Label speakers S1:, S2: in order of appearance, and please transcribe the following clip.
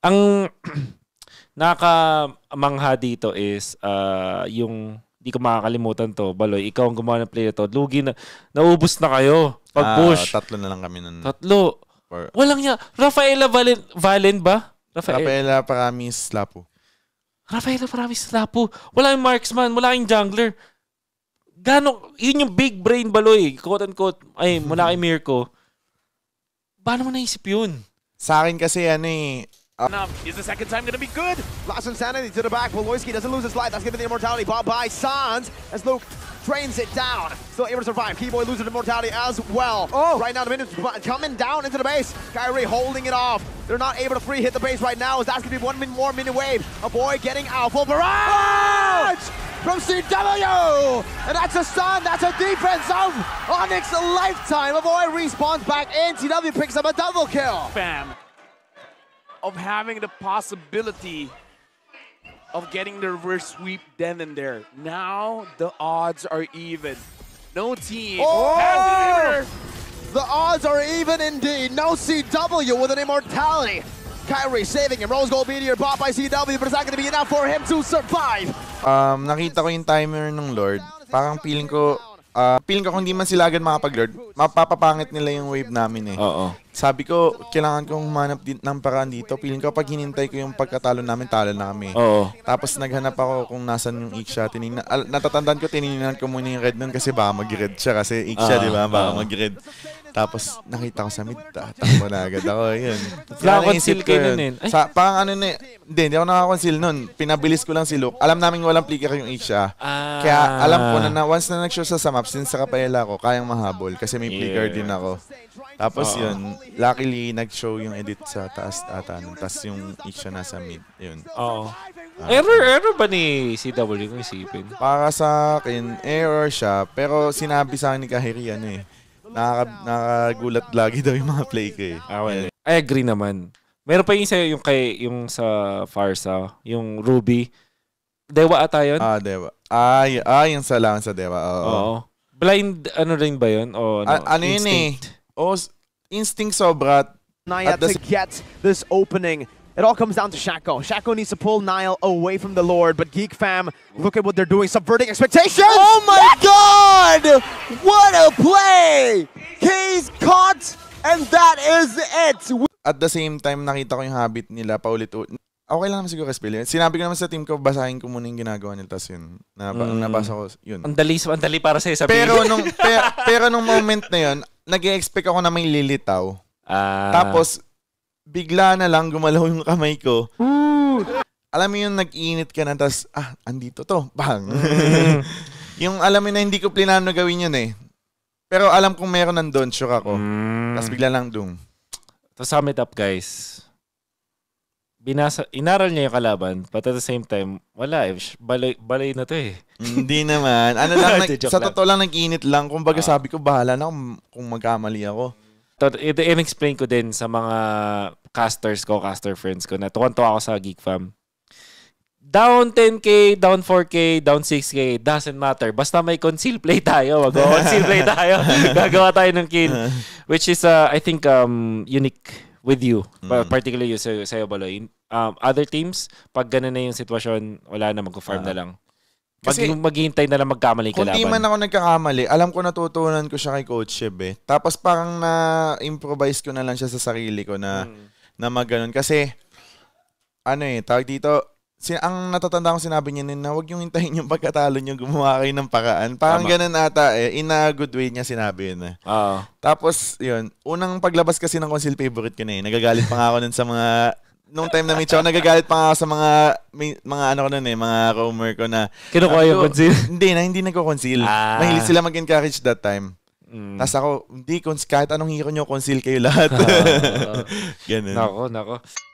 S1: ang nakamangha dito is uh, yung hindi ko makakalimutan to, Baloy, ikaw ang gumawa ng play to. Lugi na, naubos na kayo. Pag ah, push. Ah, tatlo
S2: na lang kami nun. Tatlo. Or,
S1: Walang niya. Rafaela Valen, Valen ba? Rafael. Rafaela Paramis Lapu. Rafaela Paramis Lapu. Wala yung marksman, wala yung jungler. Gano, yun yung big brain Baloy, quote unquote, ay, mula kay Mirko. Paano mo
S2: naisip yun? Sa akin kasi ano eh,
S3: is the second time going to be good? Last insanity to the back. Poloyski doesn't lose his life. That's going to be the immortality bought by Sans as Luke drains it down. Still able to survive. Keyboy loses the immortality as well. Oh! Right now, the minions coming down into the base. Kyrie holding it off. They're not able to free hit the base right now as that's going to be one more mini wave. A boy getting out. Full barrage! Oh! From CW! And that's a stun, that's a defense of Onyx Lifetime. A boy respawns back and CW picks up a double kill. Bam of having the possibility of getting the reverse sweep then and there. Now the odds are even. No team oh! The odds are even indeed. No CW with an immortality. Kyrie saving him. Rose Gold Meteor bought by CW but it's not going to be enough for him to survive.
S2: Um, nakita ko yung timer ng Lord. Parang feeling ko, uh, feeling ko kung di man sila agad makapag-Lord, mapapapangit nila yung wave namin eh. Oo. sabi ko, kailangan kong manap din ng paraan dito. Piling ko, pag hinintay ko yung pagkatalo namin, talo na Oo. Tapos naghanap ako kung nasan yung Iksha. Tinignan, al, natatandaan ko, tinignan ko muna yung red nun kasi baka mag-red siya. Kasi Iksha, uh, ah. di ba? Baka uh. mag-red. Tapos nakita ko sa mid, tatakbo na agad ako. Yun. Nakakonceal kayo nun eh. Sa, parang ano na, eh, hindi, hindi ako nakakonceal nun. Pinabilis ko lang si Luke. Alam namin walang plicker yung Iksha. Ah. Kaya alam ko na, na once na nag-show sa map, since sa kapaela ko, kayang mahabol kasi may yeah. plicker din ako. Tapos uh yun, luckily, nag-show yung edit sa taas ata. Tapos yung na sa mid. Yun.
S1: Oo. Uh,
S2: ah. error, error ba ni CW kung isipin? Para sa akin, error siya. Pero sinabi sa akin ni Kahiri, ano eh. Nakaka, nakagulat lagi daw yung mga play ko eh.
S1: Ah, well, I agree naman. Meron pa yung sa'yo yung, kay, yung sa Farsa, yung Ruby. Dewa ata yun? Ah, Dewa. Ah, y- ah yung sa lang sa Dewa. Oo. Oo.
S3: Blind, ano rin ba yun? O, ano, A- ano instinct. yun eh? Oh, Instinct sobra. Naya to get this opening. It all comes down to Shaco. Shaco needs to pull Nile away from the Lord, but Geek Fam, look at what they're doing, subverting expectations! Oh my god! What a play! He's caught, and that is it!
S2: At the same time, nakita ko yung habit nila paulit-ulit. Okay lang naman siguro spell yun. Sinabi ko naman sa team ko, basahin ko muna yung ginagawa nila. Tapos yun, nab- mm. nabasa ko, yun. Ang dali, ang dali para sa'yo sabihin. Pero nung, per, pero nung moment na yun, nag expect ako na may lilitaw. Ah. Tapos, bigla na lang gumalaw yung kamay ko. Ooh. Alam mo yung nag-init ka na, tas, ah, andito to. Bang. Mm. yung alam mo na hindi ko plinano gawin yun eh. Pero alam kong meron nandun, shock ako. Mm. Tapos bigla lang dung.
S1: Tapos summit up, guys binasa, inaral niya yung kalaban, but at the same time, wala eh. Balay, balay na to eh. Hindi naman. Ano lang, nag, sa totoo lang,
S2: nag-init lang. Kung baga ah. sabi ko, bahala na kung, magkamali ako. I-explain ko din
S1: sa mga casters ko, caster friends ko, na tuwan-tuwa ako sa Geek Fam. Down 10k, down 4k, down 6k, doesn't matter. Basta may conceal play tayo. Wag conceal play tayo. Gagawa tayo ng kill. Which is, uh, I think, um, unique with you, mm. particularly you sa'yo, sa'yo Baloy. Um, other teams, pag ganun na yung
S2: sitwasyon, wala na,
S1: mag-farm uh, na ah. lang. Mag, kasi, maghihintay na lang magkamali kung kalaban. Kung di man
S2: ako nagkakamali, alam ko natutunan ko siya kay Coach Shib eh. Tapos parang na-improvise ko na lang siya sa sarili ko na, mm. na mag Kasi, ano eh, tawag dito, si ang natatanda kong sinabi niya na huwag yung hintayin yung pagkatalo niyo gumawa kayo ng paraan. Parang Tama. ganun ata eh. In a good way niya sinabi yun eh. Oo. Ah. Tapos, yun. Unang paglabas kasi ng Conceal favorite ko na eh. Nagagalit pa nga ako nun sa mga nung time na meet ako, nagagalit pa nga ako sa mga may, mga ano ko nun eh, mga rumor ko na Kinukuha yung conceal? Hindi na, hindi nagko-conceal. Ah. Mahilig sila mag-encourage that time. Mm. Tapos ako, hindi, cons- kahit anong hero nyo, conceal kayo lahat. Ah. Ganun. Nako,
S1: nako.